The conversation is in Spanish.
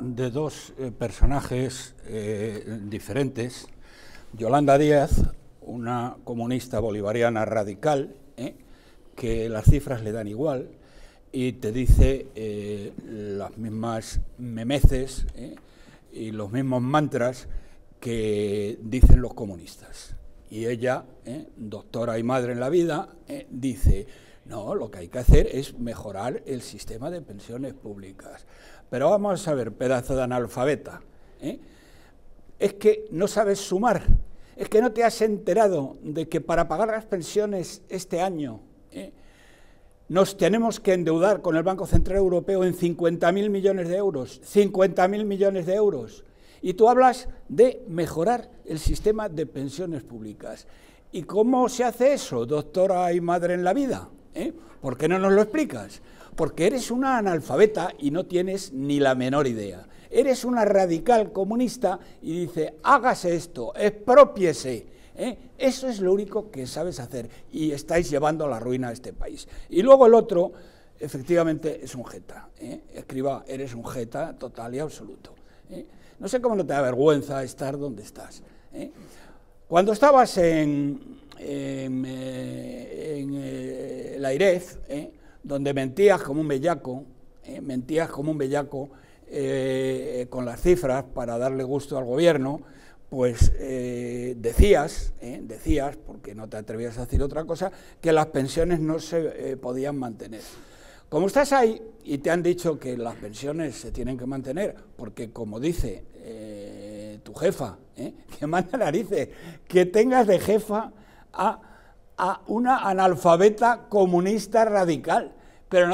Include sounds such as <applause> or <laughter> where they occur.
de dos eh, personajes eh, diferentes. Yolanda Díaz, una comunista bolivariana radical, eh, que las cifras le dan igual y te dice las mismas memeces y los mismos mantras que dicen los comunistas. Y ella, doctora y madre en la vida, dice, no, lo que hay que hacer es mejorar el sistema de pensiones públicas. Pero vamos a ver, pedazo de analfabeta. ¿eh? Es que no sabes sumar. Es que no te has enterado de que para pagar las pensiones este año ¿eh? nos tenemos que endeudar con el Banco Central Europeo en 50.000 millones de euros. 50.000 millones de euros. Y tú hablas de mejorar el sistema de pensiones públicas. ¿Y cómo se hace eso, doctora y madre en la vida? ¿Por qué no nos lo explicas? Porque eres una analfabeta y no tienes ni la menor idea. Eres una radical comunista y dice, hágase esto, expropiese. ¿eh? Eso es lo único que sabes hacer y estáis llevando a la ruina a este país. Y luego el otro, efectivamente, es un jeta. ¿eh? Escriba, eres un jeta total y absoluto. ¿eh? No sé cómo no te da vergüenza estar donde estás. Cuando estabas en, la ¿eh? donde mentías como un bellaco, ¿eh? mentías como un bellaco eh, con las cifras para darle gusto al gobierno, pues eh, decías, decías, porque no te atrevías a decir otra cosa, que las pensiones no se podían mantener. Como estás ahí y te han dicho que las pensiones se tienen que mantener, porque como dice tu jefa, <laughs> que manda narices, que tengas de jefa a a una analfabeta comunista radical, pero no